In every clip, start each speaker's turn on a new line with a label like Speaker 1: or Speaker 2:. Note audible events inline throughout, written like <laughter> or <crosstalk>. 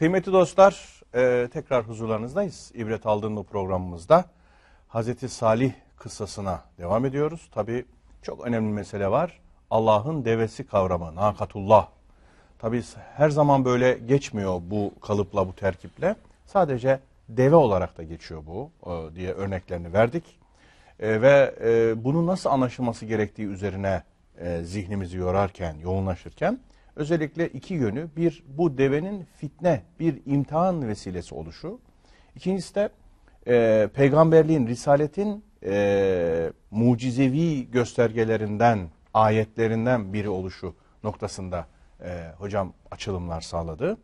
Speaker 1: Kıymetli dostlar e, tekrar huzurlarınızdayız. İbret aldığım bu programımızda Hazreti Salih kıssasına devam ediyoruz. Tabi çok önemli mesele var. Allah'ın devesi kavramı, nakatullah. Tabi her zaman böyle geçmiyor bu kalıpla, bu terkiple. Sadece deve olarak da geçiyor bu e, diye örneklerini verdik. E, ve e, bunun nasıl anlaşılması gerektiği üzerine e, zihnimizi yorarken, yoğunlaşırken Özellikle iki yönü. Bir, bu devenin fitne, bir imtihan vesilesi oluşu. İkincisi de e, peygamberliğin, risaletin e, mucizevi göstergelerinden, ayetlerinden biri oluşu noktasında e, hocam açılımlar sağladı.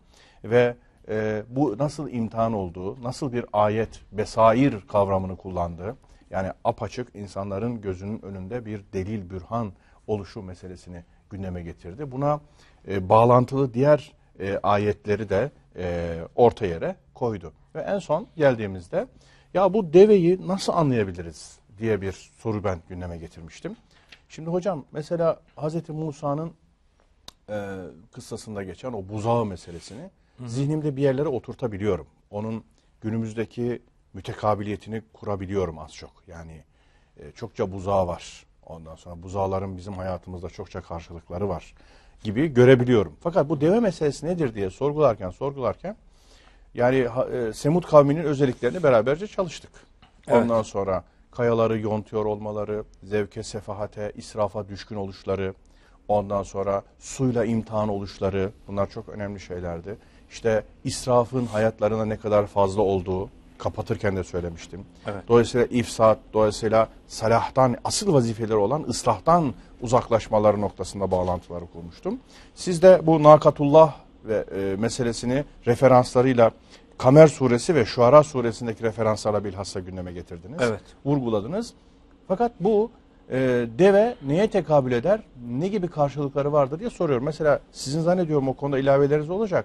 Speaker 1: Ve e, bu nasıl imtihan olduğu, nasıl bir ayet, besair kavramını kullandı. Yani apaçık insanların gözünün önünde bir delil, bürhan oluşu meselesini gündeme getirdi. Buna e, bağlantılı diğer e, ayetleri de e, orta yere koydu. Ve en son geldiğimizde ya bu deveyi nasıl anlayabiliriz diye bir soru ben gündeme getirmiştim. Şimdi hocam mesela Hazreti Musa'nın e, kıssasında geçen o buzağı meselesini Hı. zihnimde bir yerlere oturtabiliyorum. Onun günümüzdeki mütekabiliyetini kurabiliyorum az çok. Yani e, çokça buzağı var. Ondan sonra buzağların bizim hayatımızda çokça karşılıkları var gibi görebiliyorum. Fakat bu deve meselesi nedir diye sorgularken sorgularken yani e, Semud kavminin özelliklerini beraberce çalıştık. Evet. Ondan sonra kayaları yontuyor olmaları, zevke, sefahate, israfa düşkün oluşları, ondan sonra suyla imtihan oluşları bunlar çok önemli şeylerdi. İşte israfın hayatlarına ne kadar fazla olduğu, kapatırken de söylemiştim. Evet. Dolayısıyla ifsat, dolayısıyla salahtan, asıl vazifeleri olan ıslahtan uzaklaşmaları noktasında bağlantıları kurmuştum. Siz de bu nakatullah ve e, meselesini referanslarıyla Kamer suresi ve Şuara suresindeki referanslarla bilhassa gündeme getirdiniz. Evet. Vurguladınız. Fakat bu e, deve neye tekabül eder, ne gibi karşılıkları vardır diye soruyorum. Mesela sizin zannediyorum o konuda ilaveleriniz olacak.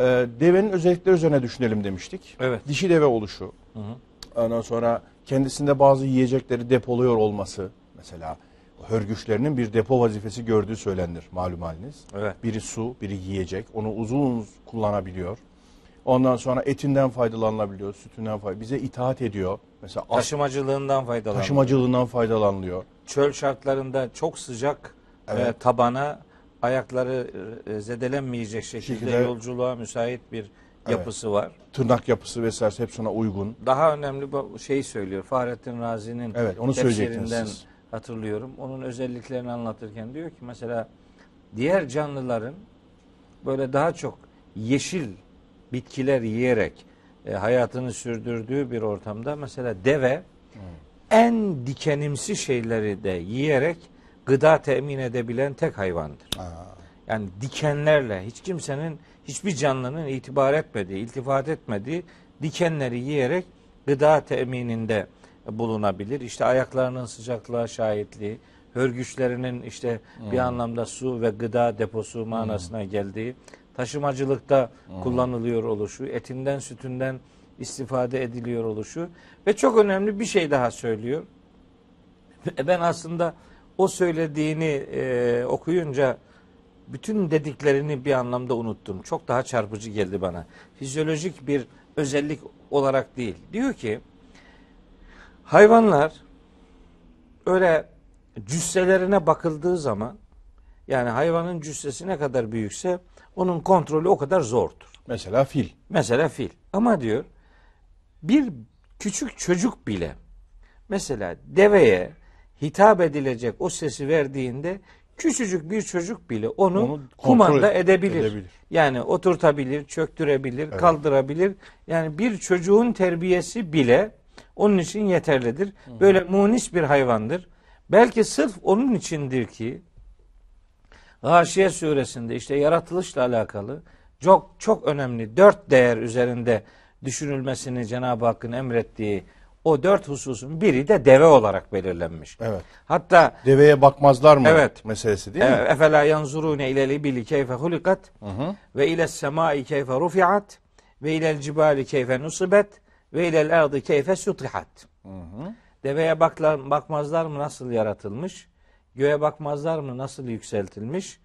Speaker 1: E, devenin özellikleri üzerine düşünelim demiştik. Evet. Dişi deve oluşu. Hı hı. Ondan sonra kendisinde bazı yiyecekleri depoluyor olması. Mesela hörgüçlerinin bir depo vazifesi gördüğü söylenir malum haliniz. Evet. Biri su, biri yiyecek. Onu uzun kullanabiliyor. Ondan sonra etinden faydalanabiliyor, sütünden faydalanabiliyor. Bize itaat ediyor. Mesela taşımacılığından faydalanıyor. Taşımacılığından faydalanılıyor.
Speaker 2: Çöl şartlarında çok sıcak evet. e, tabana ayakları e, e, zedelenmeyecek şekilde, şekilde yolculuğa müsait bir yapısı evet. var.
Speaker 1: Tırnak yapısı vesaire hep ona uygun.
Speaker 2: Daha önemli bu şey söylüyor. Fahrettin Razi'nin evet, onu tefsirinden hatırlıyorum. Onun özelliklerini anlatırken diyor ki mesela diğer canlıların böyle daha çok yeşil bitkiler yiyerek e, hayatını sürdürdüğü bir ortamda mesela deve hmm. en dikenimsi şeyleri de yiyerek gıda temin edebilen tek hayvandır. Aa. Yani dikenlerle hiç kimsenin hiçbir canlının itibar etmediği, iltifat etmediği dikenleri yiyerek gıda temininde bulunabilir. İşte ayaklarının sıcaklığa şahitliği, hörgüçlerinin işte hmm. bir anlamda su ve gıda deposu hmm. manasına hmm. geldiği, taşımacılıkta hmm. kullanılıyor oluşu, etinden sütünden istifade ediliyor oluşu ve çok önemli bir şey daha söylüyor. <laughs> E ben aslında o söylediğini e, okuyunca bütün dediklerini bir anlamda unuttum. Çok daha çarpıcı geldi bana. Fizyolojik bir özellik olarak değil. Diyor ki hayvanlar öyle cüsselerine bakıldığı zaman yani hayvanın cüssesi ne kadar büyükse onun kontrolü o kadar zordur. Mesela fil. Mesela fil. Ama diyor bir küçük çocuk bile mesela deveye hitap edilecek o sesi verdiğinde küçücük bir çocuk bile onu, onu kumanda edebilir. edebilir. Yani oturtabilir, çöktürebilir, evet. kaldırabilir. Yani bir çocuğun terbiyesi bile onun için yeterlidir. Hı-hı. Böyle munis bir hayvandır. Belki sırf onun içindir ki Haşiye suresinde işte yaratılışla alakalı çok çok önemli dört değer üzerinde düşünülmesini Cenab-ı Hakk'ın emrettiği o dört hususun biri de deve olarak belirlenmiş. Evet.
Speaker 1: Hatta deveye bakmazlar mı evet, meselesi değil evet, mi?
Speaker 2: E, efela yanzurune ilel bili keyfe hulikat ve ile semai keyfe rufiat ve ilel cibali keyfe nusibet ve ilel ardı keyfe sutihat. Deveye baklar, bakmazlar mı nasıl yaratılmış? Göğe bakmazlar mı nasıl yükseltilmiş?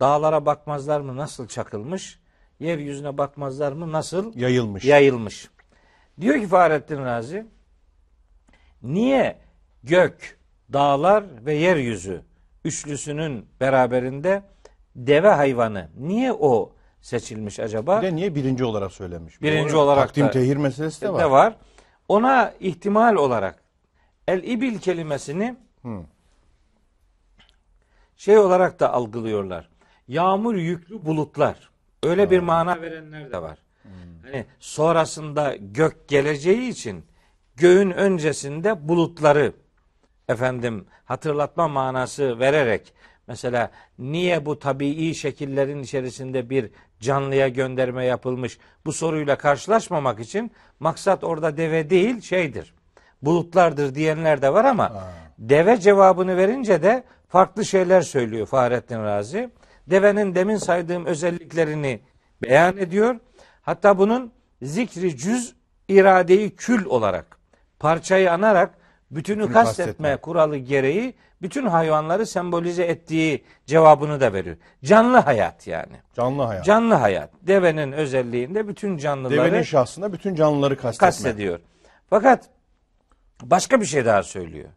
Speaker 2: Dağlara bakmazlar mı nasıl çakılmış? Yeryüzüne bakmazlar mı nasıl yayılmış? Yayılmış. Diyor ki Fahrettin Razi, Niye gök, dağlar ve yeryüzü üçlüsünün beraberinde deve hayvanı niye o seçilmiş acaba? Bir de niye birinci olarak söylenmiş? Birinci olarak takdim da, tehir
Speaker 1: meselesi de var. De
Speaker 2: var. Ona ihtimal olarak el ibil kelimesini hmm. şey olarak da algılıyorlar. Yağmur yüklü bulutlar. Öyle hmm. bir mana verenler de var. Hmm. Hani sonrasında gök geleceği için göğün öncesinde bulutları efendim hatırlatma manası vererek mesela niye bu tabii şekillerin içerisinde bir canlıya gönderme yapılmış bu soruyla karşılaşmamak için maksat orada deve değil şeydir bulutlardır diyenler de var ama ha. deve cevabını verince de farklı şeyler söylüyor Fahrettin Razi. Devenin demin saydığım özelliklerini beyan ediyor. Hatta bunun zikri cüz iradeyi kül olarak parçayı anarak bütünü Bütünü kastetme, kastetme. kuralı gereği bütün hayvanları sembolize ettiği cevabını da veriyor. Canlı hayat yani. Canlı hayat. Canlı hayat. Devenin özelliğinde bütün canlıları Devenin
Speaker 1: şahsında bütün canlıları kastetme. kastediyor.
Speaker 2: Fakat başka bir şey daha söylüyor.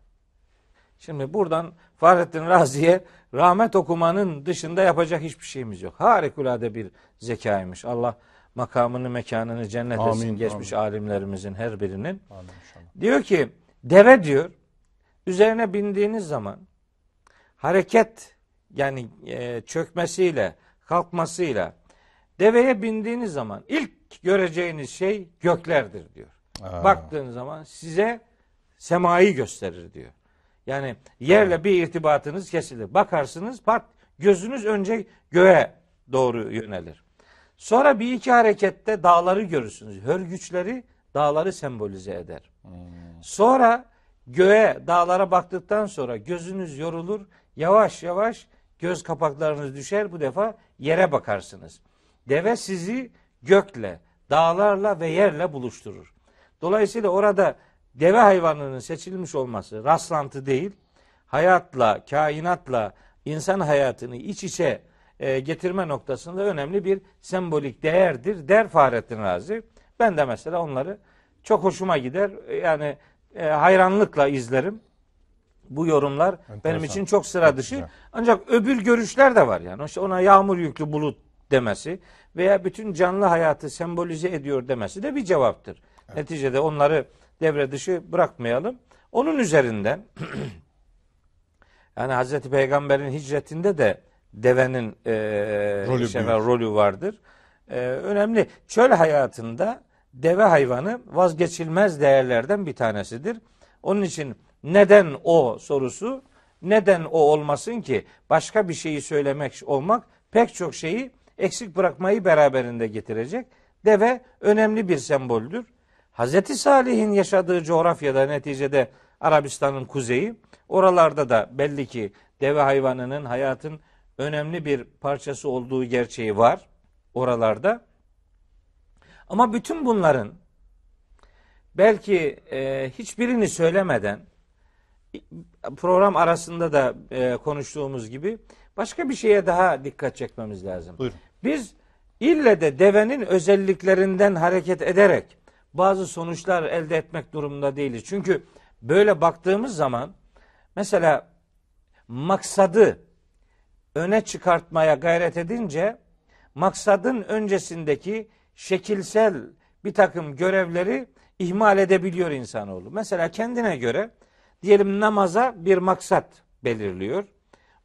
Speaker 2: Şimdi buradan Fahrettin Razi'ye rahmet okumanın dışında yapacak hiçbir şeyimiz yok. Harikulade bir zekaymış. Allah makamını mekanını cennet amin, geçmiş amin. alimlerimizin her birinin. Amin, diyor ki deve diyor üzerine bindiğiniz zaman hareket yani e, çökmesiyle kalkmasıyla deveye bindiğiniz zaman ilk göreceğiniz şey göklerdir diyor. Aa. Baktığın zaman size semayı gösterir diyor. Yani yerle bir irtibatınız kesilir. Bakarsınız bak gözünüz önce göğe doğru yönelir. Sonra bir iki harekette dağları görürsünüz. Hörgüçleri dağları sembolize eder. Sonra göğe, dağlara baktıktan sonra gözünüz yorulur. Yavaş yavaş göz kapaklarınız düşer. Bu defa yere bakarsınız. Deve sizi gökle, dağlarla ve yerle buluşturur. Dolayısıyla orada deve hayvanının seçilmiş olması rastlantı değil, hayatla, kainatla, insan hayatını iç içe e, getirme noktasında önemli bir sembolik değerdir der Fahrettin Razi. Ben de mesela onları çok hoşuma gider. Yani e, hayranlıkla izlerim. Bu yorumlar Enteresan. benim için çok sıra dışı. Ancak öbür görüşler de var yani. İşte ona yağmur yüklü bulut demesi veya bütün canlı hayatı sembolize ediyor demesi de bir cevaptır. Evet. Neticede onları devre dışı bırakmayalım. Onun üzerinden <clears throat> yani Hazreti Peygamber'in hicretinde de devenin e, rolü, şey, rolü vardır. E, önemli. Çöl hayatında deve hayvanı vazgeçilmez değerlerden bir tanesidir. Onun için neden o sorusu neden o olmasın ki başka bir şeyi söylemek olmak pek çok şeyi eksik bırakmayı beraberinde getirecek. Deve önemli bir semboldür. Hazreti Salih'in yaşadığı coğrafyada neticede Arabistan'ın kuzeyi oralarda da belli ki deve hayvanının hayatın önemli bir parçası olduğu gerçeği var oralarda. Ama bütün bunların belki e, hiçbirini söylemeden program arasında da e, konuştuğumuz gibi başka bir şeye daha dikkat çekmemiz lazım. Buyurun. Biz ille de devenin özelliklerinden hareket ederek bazı sonuçlar elde etmek durumunda değiliz. Çünkü böyle baktığımız zaman mesela maksadı öne çıkartmaya gayret edince maksadın öncesindeki şekilsel bir takım görevleri ihmal edebiliyor insanoğlu. Mesela kendine göre diyelim namaza bir maksat belirliyor.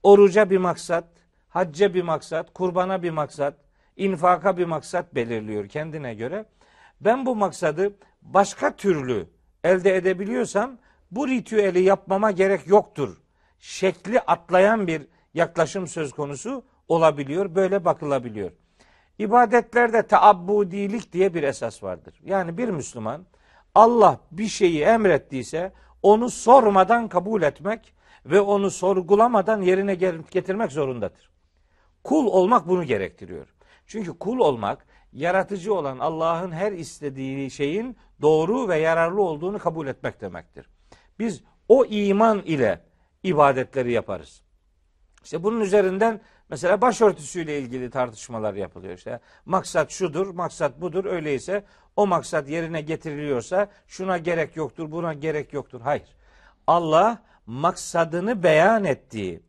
Speaker 2: Oruca bir maksat, hacca bir maksat, kurbana bir maksat, infaka bir maksat belirliyor kendine göre. Ben bu maksadı başka türlü elde edebiliyorsam bu ritüeli yapmama gerek yoktur. Şekli atlayan bir yaklaşım söz konusu olabiliyor. Böyle bakılabiliyor. İbadetlerde taabbudilik diye bir esas vardır. Yani bir Müslüman Allah bir şeyi emrettiyse onu sormadan kabul etmek ve onu sorgulamadan yerine getirmek zorundadır. Kul olmak bunu gerektiriyor. Çünkü kul olmak yaratıcı olan Allah'ın her istediği şeyin doğru ve yararlı olduğunu kabul etmek demektir. Biz o iman ile ibadetleri yaparız. İşte bunun üzerinden mesela başörtüsüyle ilgili tartışmalar yapılıyor işte. Maksat şudur, maksat budur. Öyleyse o maksat yerine getiriliyorsa şuna gerek yoktur, buna gerek yoktur. Hayır. Allah maksadını beyan ettiği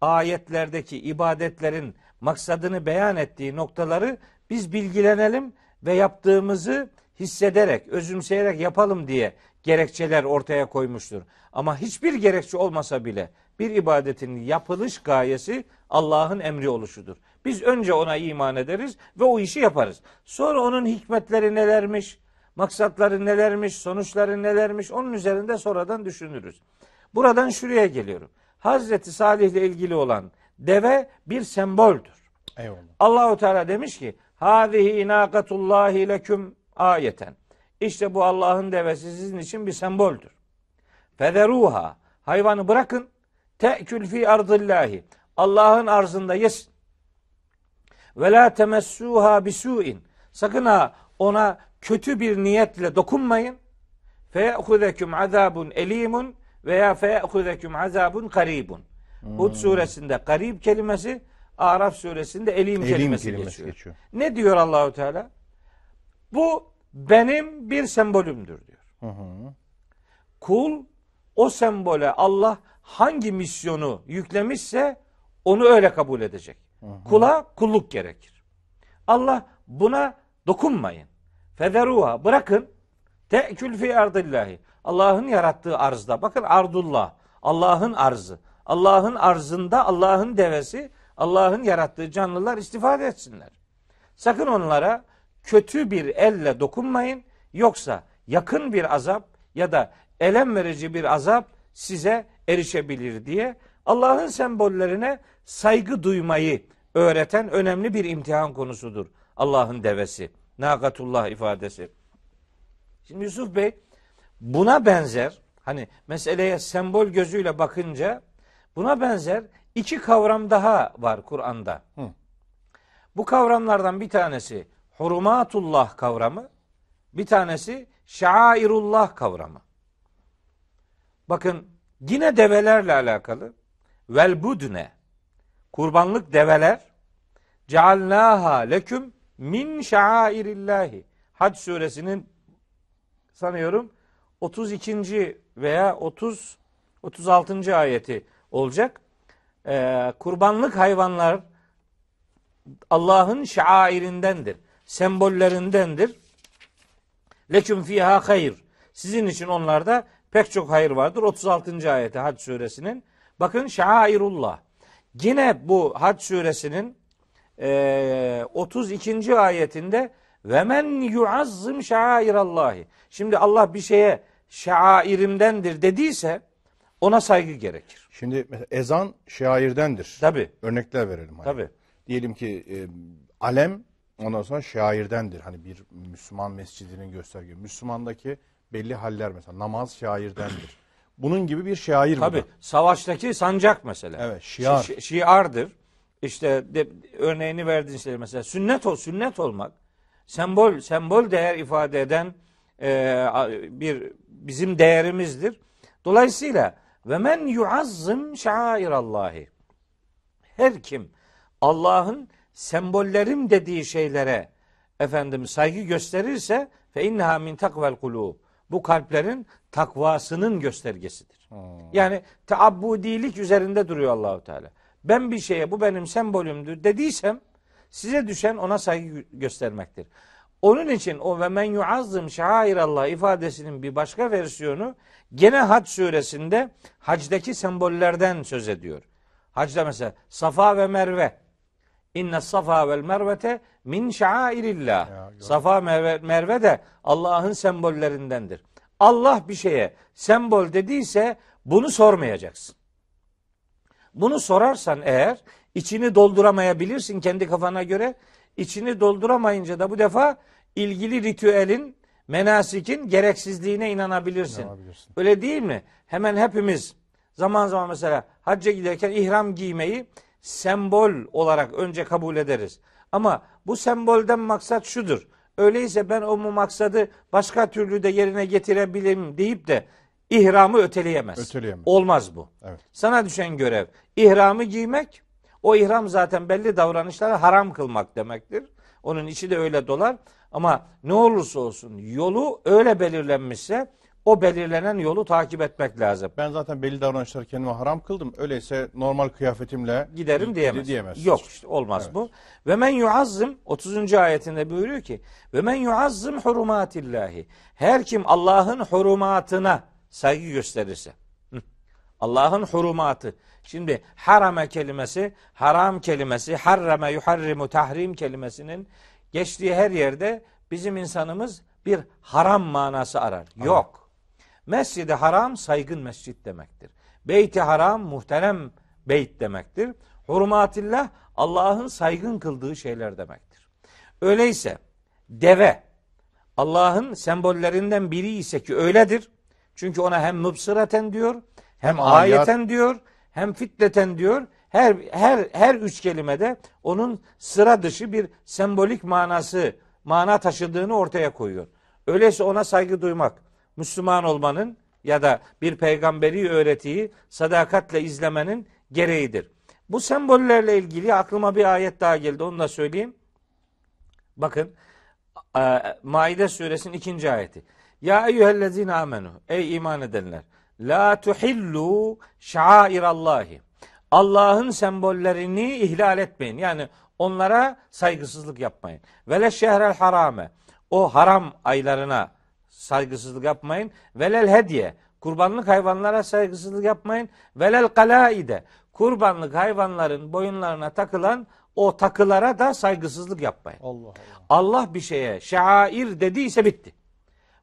Speaker 2: ayetlerdeki ibadetlerin maksadını beyan ettiği noktaları biz bilgilenelim ve yaptığımızı hissederek, özümseyerek yapalım diye gerekçeler ortaya koymuştur. Ama hiçbir gerekçe olmasa bile bir ibadetin yapılış gayesi Allah'ın emri oluşudur. Biz önce ona iman ederiz ve o işi yaparız. Sonra onun hikmetleri nelermiş, maksatları nelermiş, sonuçları nelermiş onun üzerinde sonradan düşünürüz. Buradan şuraya geliyorum. Hazreti Salih ile ilgili olan deve bir semboldür. Eyvallah. Allahu Teala demiş ki: "Hâzihi inâkatullâhi leküm ayeten." İşte bu Allah'ın devesi sizin için bir semboldür. Federuha hayvanı bırakın Te'kül fi ardillahi. Allah'ın arzında yesin. Ve la temessuha bisu'in. Sakın ha ona kötü bir niyetle dokunmayın. Fe'hudeküm azabun elimun veya fe'hudeküm azabun karibun. Hud hmm. suresinde garip kelimesi, Araf suresinde elim, elim kelimesi, kelimesi geçiyor. geçiyor. Ne diyor Allahu Teala? Bu benim bir sembolümdür diyor. Hı hı. Kul o sembole Allah hangi misyonu yüklemişse onu öyle kabul edecek. Kula kulluk gerekir. Allah buna dokunmayın. Federuha bırakın. Te'kül fi ardillahi. Allah'ın yarattığı arzda. Bakın ardullah. Allah'ın arzı. Allah'ın arzında Allah'ın devesi, Allah'ın yarattığı canlılar istifade etsinler. Sakın onlara kötü bir elle dokunmayın. Yoksa yakın bir azap ya da elem verici bir azap size erişebilir diye Allah'ın sembollerine saygı duymayı öğreten önemli bir imtihan konusudur. Allah'ın devesi. Nakatullah ifadesi. Şimdi Yusuf Bey buna benzer hani meseleye sembol gözüyle bakınca buna benzer iki kavram daha var Kur'an'da. Bu kavramlardan bir tanesi hurumatullah kavramı, bir tanesi şairullah kavramı. Bakın Yine develerle alakalı. Vel budne. Kurbanlık develer. Cealnaha leküm min şairillahi. Hac suresinin sanıyorum 32. veya 30 36. ayeti olacak. Ee, kurbanlık hayvanlar Allah'ın şairindendir. Sembollerindendir. Leküm fiha hayır. Sizin için onlarda pek çok hayır vardır. 36. ayeti Hac suresinin. Bakın şairullah. Yine bu Hac suresinin e, 32. ayetinde ve men yuazzim şairallahi. Şimdi Allah bir şeye şairimdendir dediyse ona saygı gerekir. Şimdi
Speaker 1: ezan şairdendir. Tabi. Örnekler verelim. Hani. Tabi. Diyelim ki e, alem ondan sonra şairdendir. Hani bir Müslüman mescidinin gösterge. Müslümandaki belli haller mesela. Namaz şairdendir. Bunun gibi bir şair Tabii, bu savaştaki
Speaker 2: sancak mesela. Evet şiar. Şi, şiardır. İşte de, örneğini verdiğin şeyler mesela sünnet ol sünnet olmak sembol sembol değer ifade eden e, bir bizim değerimizdir. Dolayısıyla ve men yuazzim şairallahi. Her kim Allah'ın sembollerim dediği şeylere efendim saygı gösterirse fe inneha min takvel kulub bu kalplerin takvasının göstergesidir. Hmm. Yani taabbudilik üzerinde duruyor Allahu Teala. Ben bir şeye bu benim sembolümdür dediysem size düşen ona saygı göstermektir. Onun için o ve men yuazzım şairallah ifadesinin bir başka versiyonu gene Hac suresinde hacdaki sembollerden söz ediyor. Hacda mesela Safa ve Merve İnne safa vel mervete min şairillah. Safa merve, merve de Allah'ın sembollerindendir. Allah bir şeye sembol dediyse bunu sormayacaksın. Bunu sorarsan eğer içini dolduramayabilirsin kendi kafana göre. İçini dolduramayınca da bu defa ilgili ritüelin, menasikin gereksizliğine inanabilirsin. inanabilirsin. Öyle değil mi? Hemen hepimiz zaman zaman mesela hacca giderken ihram giymeyi sembol olarak önce kabul ederiz. Ama bu sembolden maksat şudur. Öyleyse ben o mu maksadı başka türlü de yerine getirebilirim deyip de ihramı öteleyemez. Öteleyemez. Olmaz bu. Evet. Sana düşen görev ihramı giymek. O ihram zaten belli davranışları haram kılmak demektir. Onun içi de öyle dolar. Ama ne olursa olsun yolu öyle belirlenmişse o belirlenen yolu takip etmek lazım. Ben zaten belli davranışları kendime haram kıldım. Öyleyse normal kıyafetimle giderim diyemez. diyemez. Yok işte olmaz evet. bu. Ve men yuazzim 30. ayetinde buyuruyor ki ve men yuazzim hurumatillahi. Her kim Allah'ın hurumatına saygı gösterirse. Allah'ın hurumatı. Şimdi harame kelimesi, haram kelimesi, harrame yuharrimu tahrim kelimesinin geçtiği her yerde bizim insanımız bir haram manası arar. Yok. Mescid-i Haram saygın mescit demektir. Beyt-i Haram muhterem beyt demektir. Hurmatillah Allah'ın saygın kıldığı şeyler demektir. Öyleyse deve Allah'ın sembollerinden biri ise ki öyledir. Çünkü ona hem mübsıraten diyor, hem ayet. ayeten diyor, hem fitleten diyor. Her her her üç kelimede onun sıra dışı bir sembolik manası, mana taşıdığını ortaya koyuyor. Öyleyse ona saygı duymak, Müslüman olmanın ya da bir peygamberi öğretiyi sadakatle izlemenin gereğidir. Bu sembollerle ilgili aklıma bir ayet daha geldi. Onu da söyleyeyim. Bakın e, Maide suresinin ikinci ayeti. Ya eyyühellezine amenu. Ey iman edenler. La tuhillu şairallahi. Allah'ın sembollerini ihlal etmeyin. Yani onlara saygısızlık yapmayın. Ve le şehrel harame. O haram aylarına saygısızlık yapmayın. Velel hediye kurbanlık hayvanlara saygısızlık yapmayın. Velel kalaide kurbanlık hayvanların boyunlarına takılan o takılara da saygısızlık yapmayın. Allah Allah. Allah bir şeye şair dediyse bitti.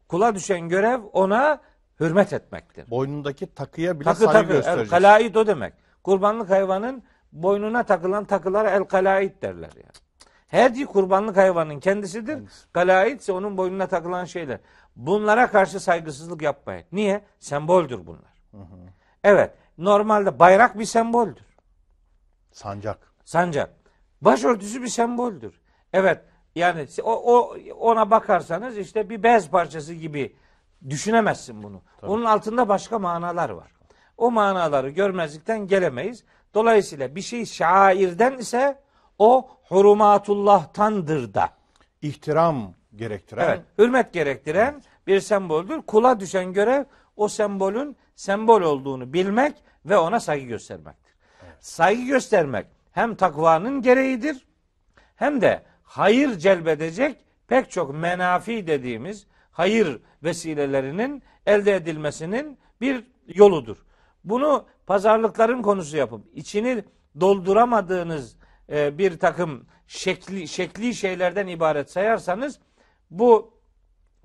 Speaker 2: Kula düşen görev ona hürmet etmektir. Boynundaki takıya bile takı, saygı takı, göstereceksin. El kalaid o demek. Kurbanlık hayvanın boynuna takılan takılara el kalaid derler yani. Hediye kurbanlık hayvanın kendisidir. Kendisi. Kalaid ise onun boynuna takılan şeyler. Bunlara karşı saygısızlık yapmayın. Niye? Semboldür bunlar. Hı hı. Evet. Normalde bayrak bir semboldür. Sancak. Sancak. Başörtüsü bir semboldür. Evet. Yani o, o ona bakarsanız işte bir bez parçası gibi düşünemezsin bunu. Tabii. Onun altında başka manalar var. O manaları görmezlikten gelemeyiz. Dolayısıyla bir şey şairden ise o hurumatullah'tandır da. İhtiram gerektiren. Evet, hürmet gerektiren evet. bir semboldür. Kula düşen görev o sembolün sembol olduğunu bilmek ve ona saygı göstermektir. Evet. Saygı göstermek hem takvanın gereğidir hem de hayır celbedecek pek çok menafi dediğimiz hayır vesilelerinin elde edilmesinin bir yoludur. Bunu pazarlıkların konusu yapıp içini dolduramadığınız e, bir takım şekli şekli şeylerden ibaret sayarsanız bu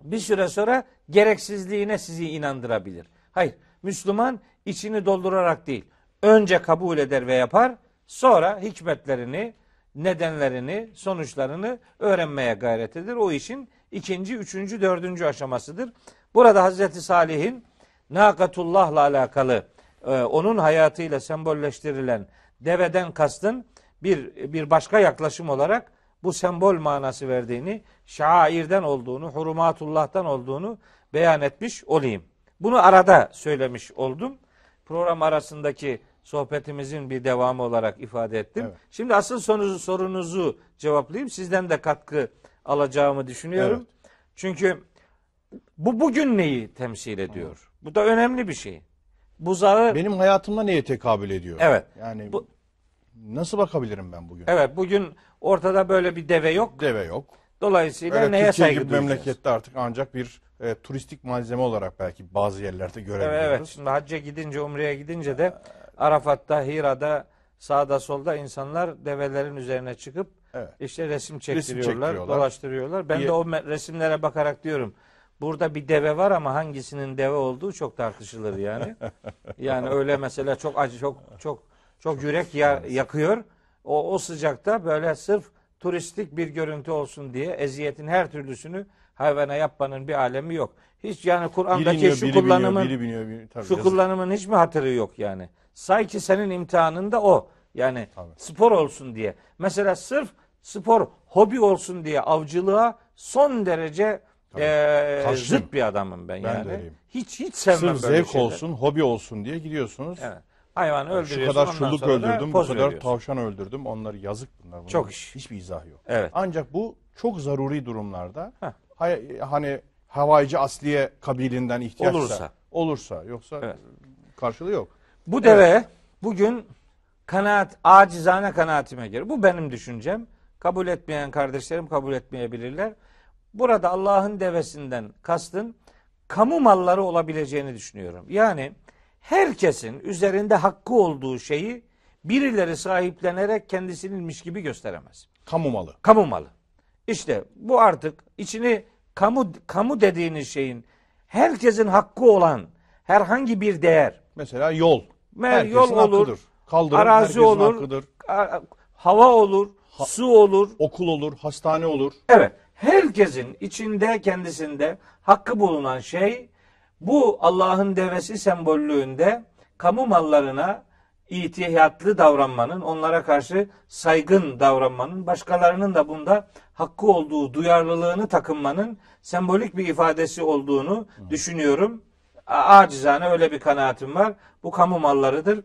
Speaker 2: bir süre sonra gereksizliğine sizi inandırabilir. Hayır, Müslüman içini doldurarak değil, önce kabul eder ve yapar, sonra hikmetlerini, nedenlerini, sonuçlarını öğrenmeye gayret eder. O işin ikinci, üçüncü, dördüncü aşamasıdır. Burada Hazreti Salih'in Nakatullah'la alakalı e, onun hayatıyla sembolleştirilen deveden kastın bir bir başka yaklaşım olarak bu sembol manası verdiğini, şairden olduğunu, hurumatullah'tan olduğunu beyan etmiş olayım. Bunu arada söylemiş oldum. Program arasındaki sohbetimizin bir devamı olarak ifade ettim. Evet. Şimdi asıl sorunuzu, sorunuzu cevaplayayım. Sizden de katkı alacağımı düşünüyorum. Evet. Çünkü bu bugün neyi temsil ediyor? Evet. Bu da önemli bir şey. Bu zarar benim hayatımda neye tekabül ediyor? Evet. Yani bu, nasıl bakabilirim ben bugün? Evet bugün ortada böyle bir deve
Speaker 1: yok. Deve yok. Dolayısıyla Öyle neye Türkiye saygı gibi duyacağız? memlekette artık ancak bir e, turistik malzeme olarak belki bazı yerlerde görebiliyoruz. Evet, evet
Speaker 2: şimdi hacca gidince umreye gidince de Arafat'ta, Hira'da sağda solda insanlar develerin üzerine çıkıp evet. işte resim çektiriyorlar, resim çektiriyorlar. dolaştırıyorlar. Ben İyi. de o resimlere bakarak diyorum. Burada bir deve var ama hangisinin deve olduğu çok tartışılır yani. <laughs> yani öyle mesela çok acı çok çok çok yürek ya, yakıyor. O, o sıcakta böyle sırf turistik bir görüntü olsun diye eziyetin her türlüsünü hayvana yapmanın bir alemi yok. Hiç yani Kur'an'daki biri biniyor, şu biri kullanımın biniyor, biri biniyor, tabii şu yazık. kullanımın hiç mi hatırı yok yani? Say ki senin imtihanında o. Yani tabii. spor olsun diye. Mesela sırf spor hobi olsun diye avcılığa son derece tabii. e, zıt bir adamım ben, ben yani. Hiç hiç sevmem sırf böyle zevk olsun,
Speaker 1: hobi olsun diye gidiyorsunuz. Evet. Hayvanı yani öldürüyorsun. Şu kadar çulluk öldürdüm, bu kadar tavşan öldürdüm. Onları yazık bunlar. Bunun çok iş. Hiçbir izah yok. Evet. Ancak bu çok zaruri durumlarda hay, hani havaycı asliye kabilinden ihtiyaçsa olursa, olursa yoksa evet. karşılığı yok. Bu deve evet. bugün
Speaker 2: kanaat acizane kanaatime göre bu benim düşüncem. Kabul etmeyen kardeşlerim kabul etmeyebilirler. Burada Allah'ın devesinden kastın kamu malları olabileceğini düşünüyorum. Yani herkesin üzerinde hakkı olduğu şeyi birileri sahiplenerek kendisininmiş gibi gösteremez. Kamu malı. Kamu malı. İşte bu artık içini kamu kamu dediğiniz şeyin herkesin hakkı olan herhangi bir değer.
Speaker 1: Mesela yol. Herkesin yol olur. Hakkıdır. Kaldırım arazi olur. Hakkıdır.
Speaker 2: Hava olur, ha, su olur, okul olur, hastane olur. Evet. Herkesin içinde kendisinde hakkı bulunan şey bu Allah'ın devesi sembollüğünde kamu mallarına ihtiyatlı davranmanın, onlara karşı saygın davranmanın, başkalarının da bunda hakkı olduğu duyarlılığını takınmanın sembolik bir ifadesi olduğunu düşünüyorum. Acizane öyle bir kanaatim var. Bu kamu mallarıdır.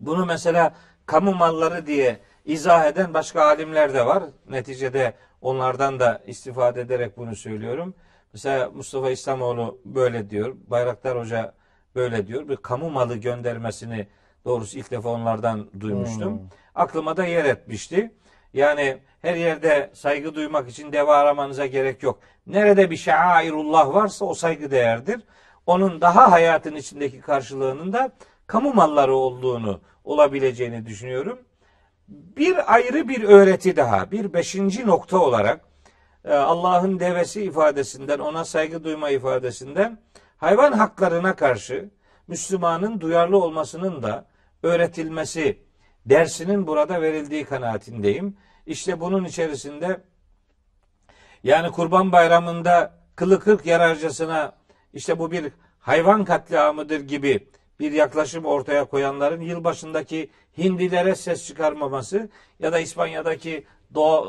Speaker 2: Bunu mesela kamu malları diye izah eden başka alimler de var. Neticede onlardan da istifade ederek bunu söylüyorum. Mesela Mustafa İslamoğlu böyle diyor. Bayraktar Hoca böyle diyor. Bir kamu malı göndermesini doğrusu ilk defa onlardan duymuştum. Hmm. Aklıma da yer etmişti. Yani her yerde saygı duymak için deva aramanıza gerek yok. Nerede bir şairullah varsa o saygı değerdir. Onun daha hayatın içindeki karşılığının da kamu malları olduğunu, olabileceğini düşünüyorum. Bir ayrı bir öğreti daha, bir beşinci nokta olarak e, Allah'ın devesi ifadesinden, ona saygı duyma ifadesinden hayvan haklarına karşı Müslümanın duyarlı olmasının da öğretilmesi dersinin burada verildiği kanaatindeyim. İşte bunun içerisinde yani Kurban Bayramı'nda kılı kırk yararcasına işte bu bir hayvan katliamıdır gibi bir yaklaşım ortaya koyanların yılbaşındaki Hindilere ses çıkarmaması ya da İspanya'daki doğa,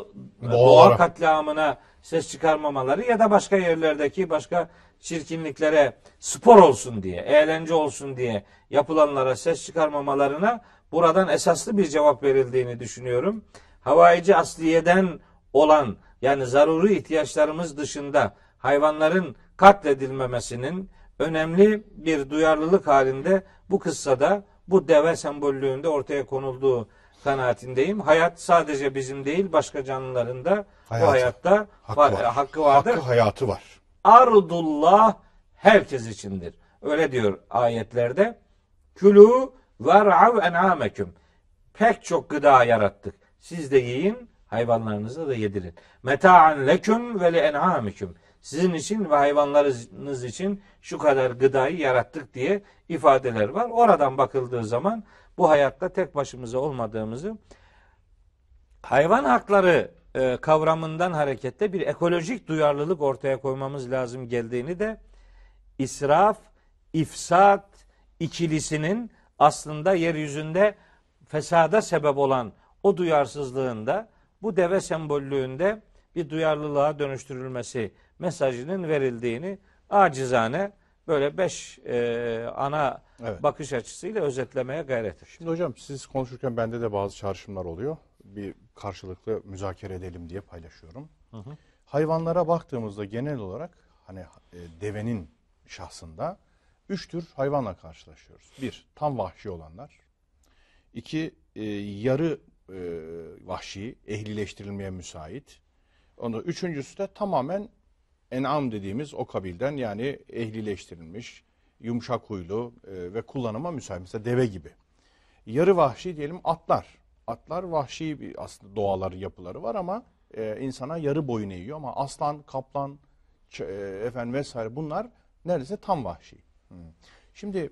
Speaker 2: doğa katliamına ses çıkarmamaları ya da başka yerlerdeki başka çirkinliklere spor olsun diye, eğlence olsun diye yapılanlara ses çıkarmamalarına buradan esaslı bir cevap verildiğini düşünüyorum. Havayici asliyeden olan yani zaruri ihtiyaçlarımız dışında hayvanların katledilmemesinin önemli bir duyarlılık halinde bu kıssada bu deve sembollüğünde ortaya konulduğu kanaatindeyim. Hayat sadece bizim değil başka canlıların da hayatı, bu hayatta hakkı, var, hakkı
Speaker 1: vardır. Hakkı hayatı var.
Speaker 2: Ardullah herkes içindir. Öyle diyor ayetlerde. Külü ver'av en'ameküm. Pek çok gıda yarattık. Siz de yiyin, hayvanlarınızı da yedirin. Meta'an leküm ve li en'ameküm. Sizin için ve hayvanlarınız için şu kadar gıdayı yarattık diye ifadeler var. Oradan bakıldığı zaman bu hayatta tek başımıza olmadığımızı hayvan hakları e, kavramından hareketle bir ekolojik duyarlılık ortaya koymamız lazım geldiğini de israf, ifsat ikilisinin aslında yeryüzünde fesada sebep olan o duyarsızlığında bu deve sembollüğünde bir duyarlılığa dönüştürülmesi mesajının verildiğini acizane böyle beş e, ana evet. bakış açısıyla özetlemeye gayret ettim.
Speaker 1: Şimdi hocam siz konuşurken bende de bazı çağrışımlar oluyor. Bir karşılıklı müzakere edelim diye paylaşıyorum. Hı hı. Hayvanlara baktığımızda genel olarak hani e, devenin şahsında üç tür hayvanla karşılaşıyoruz. Bir, tam vahşi olanlar. İki, e, yarı e, vahşi, ehlileştirilmeye müsait. Onda üçüncüsü de tamamen en'am dediğimiz o kabilden yani ehlileştirilmiş, yumuşak huylu e, ve kullanıma müsait. Mesela deve gibi. Yarı vahşi diyelim atlar. Atlar vahşi bir aslında doğaları, yapıları var ama e, insana yarı boyun eğiyor ama aslan, kaplan, e, efendim vesaire bunlar neredeyse tam vahşi. Hmm. Şimdi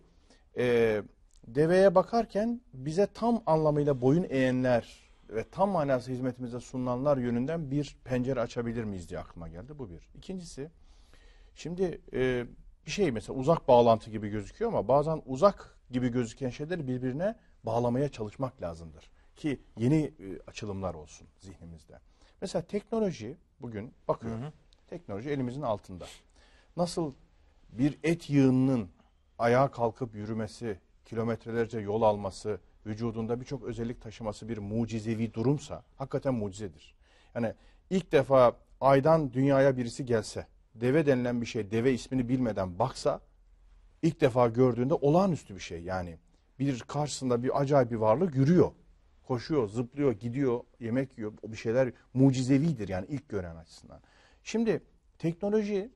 Speaker 1: e, deveye bakarken bize tam anlamıyla boyun eğenler ve tam manası hizmetimize sunulanlar yönünden bir pencere açabilir miyiz diye aklıma geldi. Bu bir. İkincisi şimdi e, bir şey mesela uzak bağlantı gibi gözüküyor ama bazen uzak gibi gözüken şeyleri birbirine bağlamaya çalışmak lazımdır. Ki yeni e, açılımlar olsun zihnimizde. Mesela teknoloji bugün bakıyorum. Hı hı. Teknoloji elimizin altında. Nasıl bir et yığınının ayağa kalkıp yürümesi, kilometrelerce yol alması, vücudunda birçok özellik taşıması bir mucizevi durumsa hakikaten mucizedir. Yani ilk defa aydan dünyaya birisi gelse deve denilen bir şey deve ismini bilmeden baksa ilk defa gördüğünde olağanüstü bir şey yani. Bir karşısında bir acayip bir varlık yürüyor. Koşuyor, zıplıyor, gidiyor, yemek yiyor. O bir şeyler mucizevidir yani ilk gören açısından. Şimdi teknoloji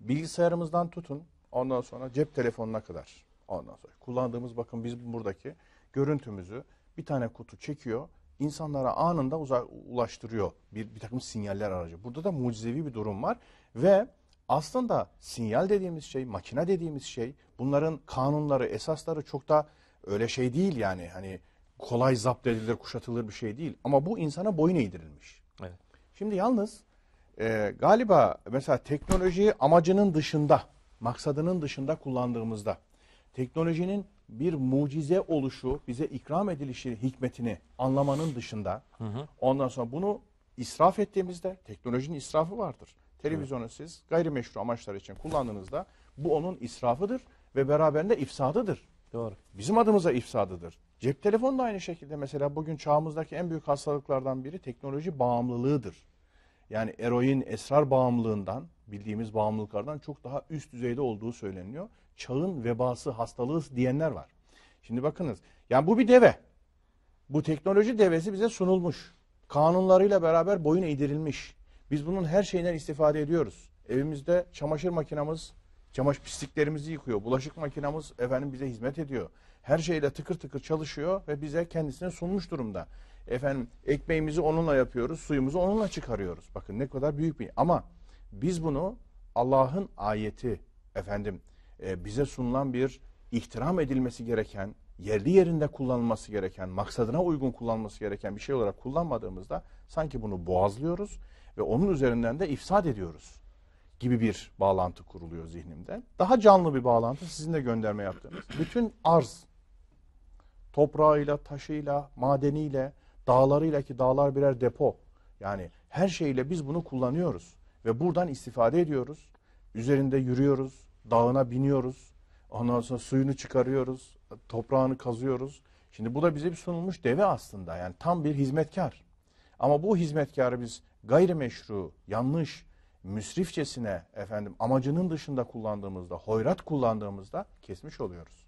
Speaker 1: bilgisayarımızdan tutun ondan sonra cep telefonuna kadar. Ondan sonra kullandığımız bakın biz buradaki görüntümüzü bir tane kutu çekiyor insanlara anında uzak, ulaştırıyor bir, bir takım sinyaller aracı. Burada da mucizevi bir durum var ve aslında sinyal dediğimiz şey, makine dediğimiz şey bunların kanunları, esasları çok da öyle şey değil yani hani kolay zapt edilir, kuşatılır bir şey değil. Ama bu insana boyun eğdirilmiş. Evet. Şimdi yalnız e, galiba mesela teknolojiyi amacının dışında, maksadının dışında kullandığımızda teknolojinin bir mucize oluşu, bize ikram edilişi hikmetini anlamanın dışında hı hı. ondan sonra bunu israf ettiğimizde teknolojinin israfı vardır. Televizyonu hı. siz gayrimeşru amaçlar için kullandığınızda bu onun israfıdır ve beraberinde ifsadıdır. Doğru. Bizim adımıza ifsadıdır. Cep telefonu da aynı şekilde mesela bugün çağımızdaki en büyük hastalıklardan biri teknoloji bağımlılığıdır. Yani eroin esrar bağımlılığından bildiğimiz bağımlılıklardan çok daha üst düzeyde olduğu söyleniyor çağın vebası hastalığı diyenler var. Şimdi bakınız. Yani bu bir deve. Bu teknoloji devesi bize sunulmuş. Kanunlarıyla beraber boyun eğdirilmiş. Biz bunun her şeyinden istifade ediyoruz. Evimizde çamaşır makinamız, çamaşır pisliklerimizi yıkıyor. Bulaşık makinamız efendim bize hizmet ediyor. Her şeyle tıkır tıkır çalışıyor ve bize kendisine sunmuş durumda. Efendim ekmeğimizi onunla yapıyoruz, suyumuzu onunla çıkarıyoruz. Bakın ne kadar büyük bir ama biz bunu Allah'ın ayeti efendim e, bize sunulan bir ihtiram edilmesi gereken, yerli yerinde kullanılması gereken, maksadına uygun kullanılması gereken bir şey olarak kullanmadığımızda sanki bunu boğazlıyoruz ve onun üzerinden de ifsad ediyoruz gibi bir bağlantı kuruluyor zihnimde. Daha canlı bir bağlantı sizin de gönderme yaptığınız. Bütün arz toprağıyla, taşıyla, madeniyle, dağlarıyla ki dağlar birer depo. Yani her şeyle biz bunu kullanıyoruz ve buradan istifade ediyoruz. Üzerinde yürüyoruz, dağına biniyoruz. Ondan sonra suyunu çıkarıyoruz, toprağını kazıyoruz. Şimdi bu da bize bir sunulmuş deve aslında. Yani tam bir hizmetkar. Ama bu hizmetkarı biz gayrimeşru, yanlış, müsrifçesine efendim amacının dışında kullandığımızda, hoyrat kullandığımızda kesmiş oluyoruz.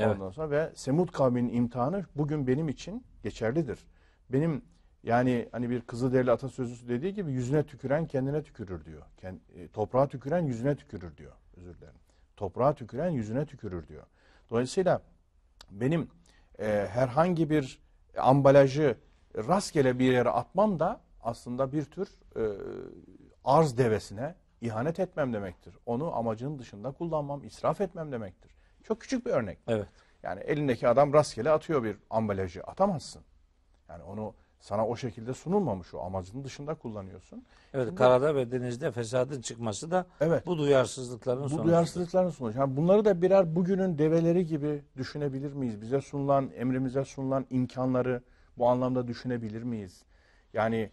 Speaker 1: Evet. Ondan sonra ve Semud kavminin imtihanı bugün benim için geçerlidir. Benim yani hani bir kızı Kızılderili atasözü dediği gibi yüzüne tüküren kendine tükürür diyor. Kend, e, toprağa tüküren yüzüne tükürür diyor özür dilerim. Toprağa tüküren yüzüne tükürür diyor. Dolayısıyla benim e, herhangi bir ambalajı rastgele bir yere atmam da aslında bir tür e, arz devesine ihanet etmem demektir. Onu amacının dışında kullanmam, israf etmem demektir. Çok küçük bir örnek. Evet. Yani elindeki adam rastgele atıyor bir ambalajı. Atamazsın. Yani onu sana o şekilde sunulmamış o amacının dışında kullanıyorsun. Evet Şimdi, karada
Speaker 2: ve denizde fesadın çıkması da evet, bu duyarsızlıkların sonucu. Bu duyarsızlıkların
Speaker 1: sonucu. Yani bunları da birer bugünün develeri gibi düşünebilir miyiz? Bize sunulan, emrimize sunulan imkanları bu anlamda düşünebilir miyiz? Yani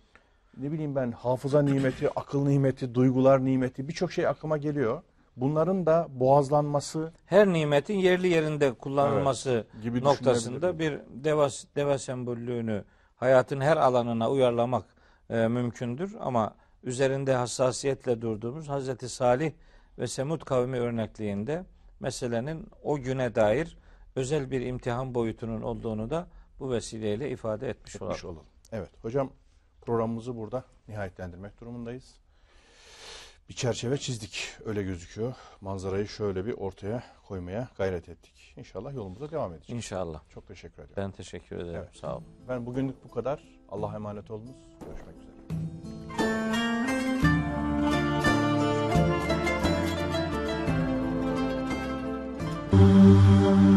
Speaker 1: ne bileyim ben hafıza nimeti, akıl nimeti, duygular nimeti birçok şey akıma geliyor. Bunların da boğazlanması
Speaker 2: her nimetin yerli yerinde kullanılması evet, gibi noktasında bir deva deva sembollüğünü hayatın her alanına uyarlamak e, mümkündür ama üzerinde hassasiyetle durduğumuz Hazreti Salih ve Semud kavmi örnekliğinde meselenin o güne dair özel bir imtihan boyutunun olduğunu da bu vesileyle ifade
Speaker 1: etmiş, etmiş olalım. olalım. Evet hocam programımızı burada nihayetlendirmek durumundayız bir çerçeve çizdik. Öyle gözüküyor. Manzarayı şöyle bir ortaya koymaya gayret ettik. İnşallah yolumuza devam edeceğiz. İnşallah. Çok teşekkür ediyorum. Ben teşekkür ederim. Evet. Sağ olun. Ben bugünlük bu kadar. Allah'a emanet olunuz. Görüşmek üzere. Thank you.